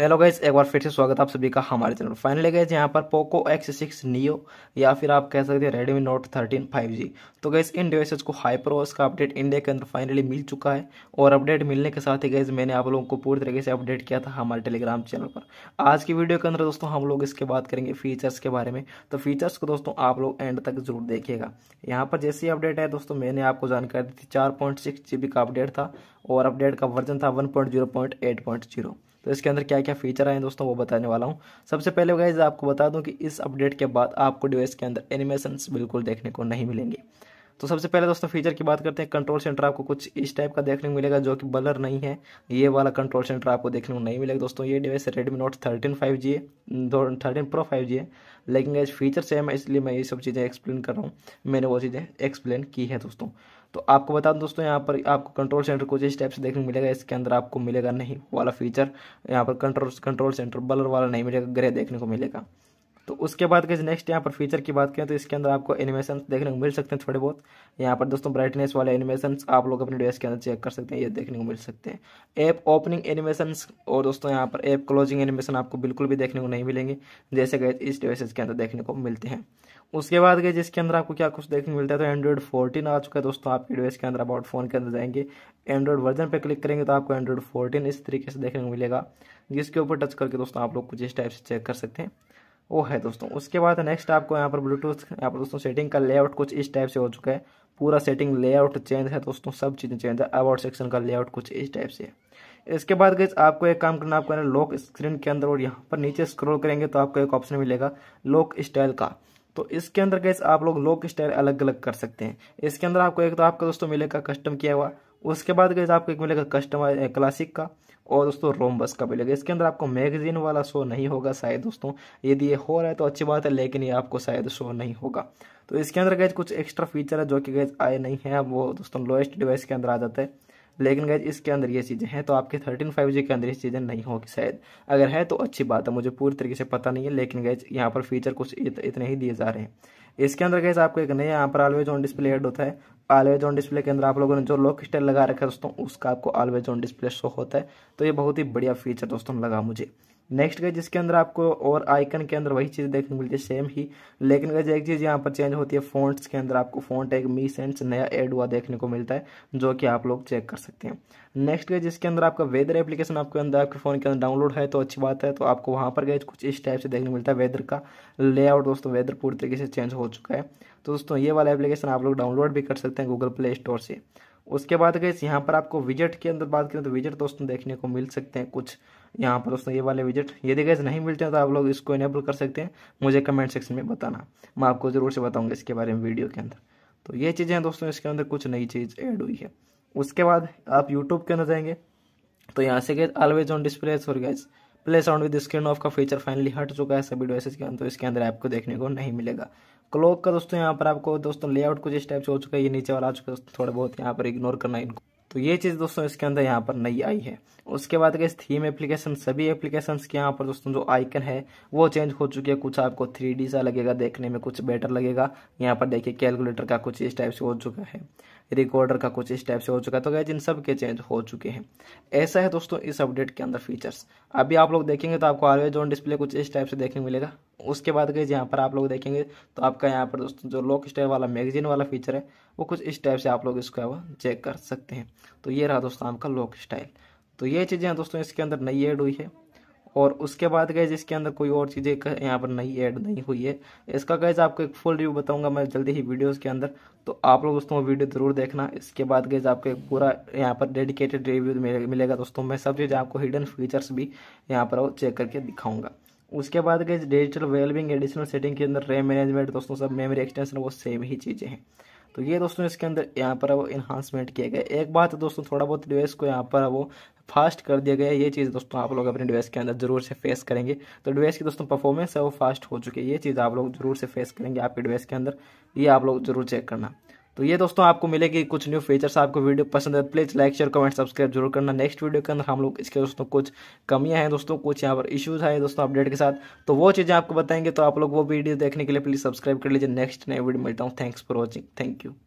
hello guys एक बार फिर से स्वागत आप सभी का हमारे चैनल फाइनली गए यहाँ पर पोको एक्स सिक्स नियो या फिर आप कह सकते हैं Redmi Note thirteen five G तो गैस इन डिवाइसेज को ओस का अपडेट इंडिया के अंदर फाइनली मिल चुका है और अपडेट मिलने के साथ ही गैस मैंने आप लोगों को पूरी तरीके से अपडेट किया था हमारे टेलीग्राम चैनल पर आज की वीडियो के अंदर दोस्तों हम लोग इसके बात करेंगे फीचर्स के बारे में तो फीचर्स को दोस्तों आप लोग एंड तक जरूर देखिएगा यहाँ पर जैसी अपडेट है दोस्तों मैंने आपको जानकारी दी थी चार का अपडेट था और अपडेट का वर्जन था one point zero point eight point zero तो इसके अंदर क्या क्या फीचर आए दोस्तों वो बताने वाला हूँ सबसे पहले गाइज आपको बता दूँ कि इस अपडेट के बाद आपको डिवाइस के अंदर एनिमेशन बिल्कुल देखने को नहीं मिलेंगे तो सबसे पहले दोस्तों फीचर की बात करते हैं कंट्रोल सेंटर आपको कुछ इस टाइप का देखने को मिलेगा जो कि बलर नहीं है ये वाला कंट्रोल सेंटर आपको देखने को नहीं मिलेगा दोस्तों ये device Redmi Note thirteen five G है थर्टीन प्रो फाइव जी है लेकिन गाइज फीचर सेम है इसलिए मैं ये सब चीज़ें एक्सप्लेन कर रहा हूँ मैंने वो चीज़ें एक्सप्लेन की है दोस्तों तो आपको बता दूँ दोस्तों यहाँ पर आपको कंट्रोल सेंटर कुछ इस टाइप से देखने को मिलेगा इसके अंदर आपको मिलेगा नहीं वाला फीचर यहाँ पर कंट्रोल कंट्रोल सेंटर बलर वाला नहीं मिलेगा ग्रह देखने को मिलेगा तो उसके बाद कैसे नेक्स्ट यहाँ पर फीचर की बात करें तो इसके अंदर आपको एनिमेशन देखने को मिल सकते हैं थोड़े बहुत यहाँ पर दोस्तों ब्राइटनेस वाले एनिमेशन आप लोग अपने डिवाइस के अंदर चेक कर सकते हैं ये देखने को मिल सकते हैं ऐप ओपनिंग एनिमेशन और दोस्तों यहाँ पर ऐप क्लोजिंग एनिमेशन आपको बिल्कुल भी देखने को नहीं मिलेंगे जैसे गए इस डिवाइस के अंदर देखने को मिलते हैं उसके बाद गए जिसके अंदर आपको क्या कुछ देखने को मिलता है तो एंड्रॉइड फोर्टीन आ चुका है दोस्तों आपके डिवाइस के अंदर अबाउट फोन के अंदर जाएंगे एंड्रॉइड वर्जन पर क्लिक करेंगे तो आपको एंड्रॉइड फोर्टीन इस तरीके से देखने को मिलेगा जिसके ऊपर टच करके दोस्तों आप लोग कुछ इस टाइप से चेक कर सकते हैं वो है दोस्तों उसके बाद नेक्स्ट आपको यहाँ पर ब्लूटूथ यहाँ पर दोस्तों सेटिंग का लेआउट कुछ इस टाइप से हो चुका है पूरा सेटिंग लेआउट चेंज है दोस्तों सब चीज़ें चेंज है अबाउट सेक्शन का लेआउट कुछ इस टाइप से है इसके बाद गई आपको एक काम करना आपको लॉक स्क्रीन के अंदर और यहाँ पर नीचे स्क्रोल करेंगे तो आपको एक ऑप्शन मिलेगा लॉक स्टाइल का तो इसके अंदर गए आप लोग लॉक स्टाइल अलग अलग कर सकते हैं इसके अंदर आपको एक तो आपका दोस्तों मिलेगा कस्टम किया हुआ उसके बाद गैस तो आपको एक मिलेगा कस्टमर क्लासिक का और दोस्तों रोमबस का मिलेगा इसके अंदर आपको मैगजीन वाला शो नहीं होगा शायद दोस्तों यदि ये हो रहा है तो अच्छी बात है लेकिन ये आपको शायद शो नहीं होगा तो इसके अंदर गैज कुछ एक्स्ट्रा फीचर है जो कि गैज आए नहीं है वो दोस्तों लोएस्ट डिवाइस के अंदर आ जाता है लेकिन गैज इसके अंदर ये चीज़ें हैं तो आपके थर्टीन फाइव जी के अंदर ये चीज़ें नहीं होगी शायद अगर है तो अच्छी बात है मुझे पूरी तरीके से पता नहीं है लेकिन गैज यहाँ पर फीचर कुछ इत, इतने ही दिए जा रहे हैं इसके अंदर गैज आपको एक नया यहाँ पर ऑलवेज ऑन डिस्प्ले एड होता है ऑलवेज ऑन डिस्प्ले के अंदर आप लोगों ने जो लॉक स्टाइल लगा रखा है दोस्तों उसका आपको ऑलवेज ऑन डिस्प्ले शो होता है तो ये बहुत ही बढ़िया फीचर दोस्तों लगा मुझे नेक्स्ट गए जिसके अंदर आपको और आइकन के अंदर वही चीज़ देखने को मिलती है सेम ही लेकिन गए एक चीज़ यहाँ पर चेंज होती है फ़ॉन्ट्स के अंदर आपको फ़ॉन्ट एक मी सेंस नया ऐड हुआ देखने को मिलता है जो कि आप लोग चेक कर सकते हैं नेक्स्ट गए जिसके अंदर आपका वेदर एप्लीकेशन आपके अंदर आपके फ़ोन के अंदर डाउनलोड है तो अच्छी बात है तो आपको वहाँ पर गए कुछ इस टाइप से देखने को मिलता है वेदर का लेआउट दोस्तों वेदर पूरी तरीके से चेंज हो चुका है तो दोस्तों ये वाला एप्लीकेशन आप लोग डाउनलोड भी कर सकते हैं गूगल प्ले स्टोर से उसके बाद गए यहाँ पर आपको विजेट के अंदर बात करें तो विजेट दोस्तों देखने को मिल सकते हैं कुछ यहाँ पर दोस्तों ये वाले विजेट यदि गए नहीं मिलते हैं तो आप लोग इसको इनेबल कर सकते हैं मुझे कमेंट सेक्शन में बताना मैं आपको ज़रूर से बताऊँगा इसके बारे में वीडियो के अंदर तो ये चीज़ें दोस्तों इसके अंदर कुछ नई चीज़ ऐड हुई है उसके बाद आप यूट्यूब के अंदर जाएंगे तो यहाँ से गए always on display sorry guys play sound with screen off का फीचर फाइनली हट चुका है सभी डिवाइसेस के अंदर तो इसके अंदर आपको देखने को नहीं मिलेगा क्लॉक का दोस्तों यहाँ पर आपको दोस्तों लेआउट कुछ इस टाइप से हो चुका है ये नीचे वाला आ चुका है थोड़ा बहुत यहाँ पर इग्नोर करना इनको तो ये चीज़ दोस्तों इसके अंदर यहाँ पर नई आई है उसके बाद गई थीम एप्लीकेशन सभी एप्लीकेशन के यहाँ पर दोस्तों जो आइकन है वो चेंज हो चुकी है कुछ आपको थ्री सा लगेगा देखने में कुछ बेटर लगेगा यहाँ पर देखिए कैलकुलेटर का कुछ इस टाइप से हो चुका है रिकॉर्डर का कुछ इस टाइप से हो चुका है तो गैज इन सब के चेंज हो चुके हैं ऐसा है दोस्तों इस अपडेट के अंदर फीचर्स अभी आप लोग देखेंगे तो आपको आरवे जोन डिस्प्ले कुछ इस टाइप से देखने मिलेगा उसके बाद गए यहाँ पर आप लोग देखेंगे तो आपका यहाँ पर दोस्तों जो लॉक स्टाइल वाला मैगजीन वाला फीचर है वो कुछ इस टाइप से आप लोग इसको है वो चेक कर सकते हैं तो ये रहा दोस्तों आपका लॉक स्टाइल तो ये चीज़ें दोस्तों इसके अंदर नई ऐड हुई है और उसके बाद गए इसके अंदर कोई और चीज़ें यहाँ पर नई ऐड नहीं हुई है इसका गैज आपको एक फुल रिव्यू बताऊंगा मैं जल्दी ही वीडियोस के अंदर तो आप लोग दोस्तों वीडियो ज़रूर देखना इसके बाद गैज आपको एक पूरा यहाँ पर डेडिकेटेड रिव्यू मिलेगा दोस्तों मैं सब चीज़ें आपको हिडन फीचर्स भी यहाँ पर चेक करके दिखाऊँगा उसके बाद गई डिजिटल वेलबिंग एडिशनल सेटिंग के अंदर रैम मैनेजमेंट दोस्तों सब मेमोरी एक्सटेंशन वो सेम ही चीज़ें हैं तो ये दोस्तों इसके अंदर यहाँ पर वो इन्हांसमेंट किया गया एक बात है दोस्तों थोड़ा बहुत डिवाइस को यहाँ पर वो फास्ट कर दिया गया ये चीज़ दोस्तों आप लोग अपने डिवाइस के अंदर जरूर से फेस करेंगे तो डिवाइस की दोस्तों परफॉर्मेंस है वो फास्ट हो चुकी है ये चीज़ आप लोग जरूर से फेस करेंगे आपके डिवाइस के अंदर ये आप लोग जरूर चेक करना तो ये दोस्तों आपको मिलेगी कुछ न्यू फीचर्स आपको वीडियो पसंद है please like share comment subscribe जरूर करना नेक्स्ट वीडियो के अंदर हम लोग इसके दोस्तों कुछ कमियां हैं दोस्तों कुछ यहाँ पर इश्यूज हैं दोस्तों अपडेट के साथ तो वो चीज़ें आपको बताएंगे तो आप लोग वो वीडियो देखने के लिए प्लीज़ सब्सक्राइब कर लीजिए नेक्स्ट नए वीडियो मिलता हूँ thanks for watching thank you